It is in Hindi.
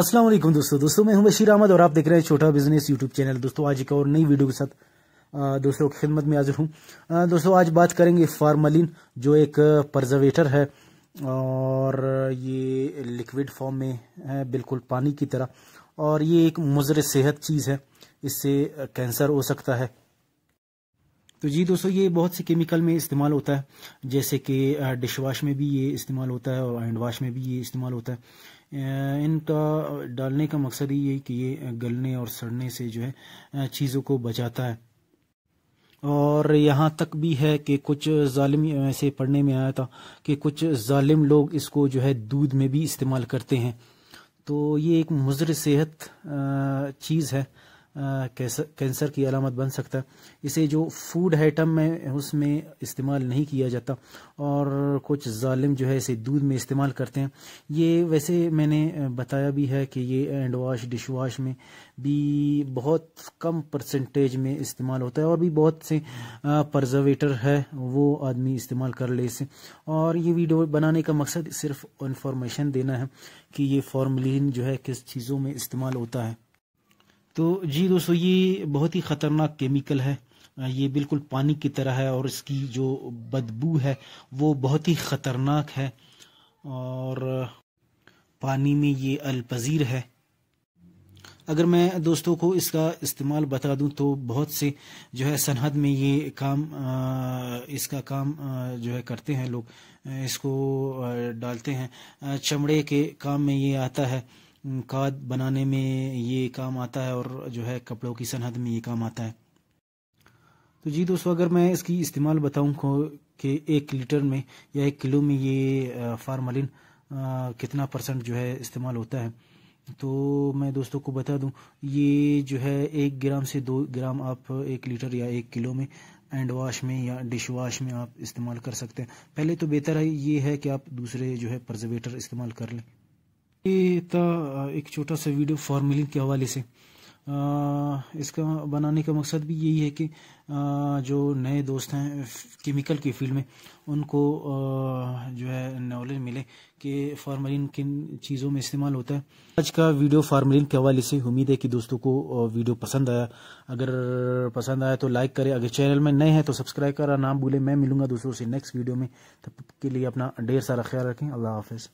अस्सलाम वालेकुम दोस्तों दोस्तों मैं हूं बशीर अहमद और आप देख रहे हैं छोटा बिजनेस यूट्यूब चैनल दोस्तों आज एक और नई वीडियो के साथ दोस्तों की खिदमत में हाजिर हूं दोस्तों आज बात करेंगे फार्मलिन जो एक प्रजर्वेटर है और ये लिक्विड फॉर्म में है बिल्कुल पानी की तरह और ये एक मुजर सेहत चीज़ है इससे कैंसर हो सकता है तो जी दोस्तों ये बहुत से केमिकल में इस्तेमाल होता है जैसे कि डिश वाश में भी ये इस्तेमाल होता है और हैंड वाश में भी ये इस्तेमाल होता है इनका डालने का मकसद ही ये कि ये गलने और सड़ने से जो है चीज़ों को बचाता है और यहाँ तक भी है कि कुछ जालिम ऐसे पढ़ने में आया था कि कुछ ालिम लोग इसको जो है दूध में भी इस्तेमाल करते हैं तो ये एक मुजर सेहत चीज़ है कैंसर की अलामत बन सकता है इसे जो फूड आइटम में उसमें इस्तेमाल नहीं किया जाता और कुछ जालिम जो है इसे दूध में इस्तेमाल करते हैं ये वैसे मैंने बताया भी है कि ये एंड वाश डिश वाश में भी बहुत कम परसेंटेज में इस्तेमाल होता है और भी बहुत से प्रजर्वेटर है वो आदमी इस्तेमाल कर ले इसे और ये वीडियो बनाने का मकसद सिर्फ इंफॉर्मेशन देना है कि ये फॉर्मलिन जो है किस चीज़ों में इस्तेमाल होता है तो जी दोस्तों ये बहुत ही ख़तरनाक केमिकल है ये बिल्कुल पानी की तरह है और इसकी जो बदबू है वो बहुत ही ख़तरनाक है और पानी में ये अलपज़ीर है अगर मैं दोस्तों को इसका इस्तेमाल बता दूं तो बहुत से जो है सनहद में ये काम इसका काम जो है करते हैं लोग इसको डालते हैं चमड़े के काम में ये आता है खाद बनाने में ये काम आता है और जो है कपड़ों की सनहद में ये काम आता है तो जी दोस्तों अगर मैं इसकी इस्तेमाल बताऊँ कि एक लीटर में या एक किलो में ये फार्मलिन कितना परसेंट जो है इस्तेमाल होता है तो मैं दोस्तों को बता दूं ये जो है एक ग्राम से दो ग्राम आप एक लीटर या एक किलो में एंड वाश में या डिश वाश में आप इस्तेमाल कर सकते हैं पहले तो बेहतर है ये है कि आप दूसरे जो है प्रजर्वेटर इस्तेमाल कर लें ये था एक छोटा सा वीडियो फॉर्मूलिंग के हवाले से आ, इसका बनाने का मकसद भी यही है कि आ, जो नए दोस्त हैं केमिकल की फील्ड में उनको आ, जो है नॉलेज मिले कि फार्मलिन किन चीज़ों में इस्तेमाल होता है आज का वीडियो फार्मलिन के हवाले से उम्मीद है कि दोस्तों को वीडियो पसंद आया अगर पसंद आया तो लाइक करें अगर चैनल में नए हैं तो सब्सक्राइब करा ना भूलें मैं मिलूंगा दोस्तों से नेक्स्ट वीडियो में तब के लिए अपना ढेर सारा ख्याल रखें अल्लाह हाफिज़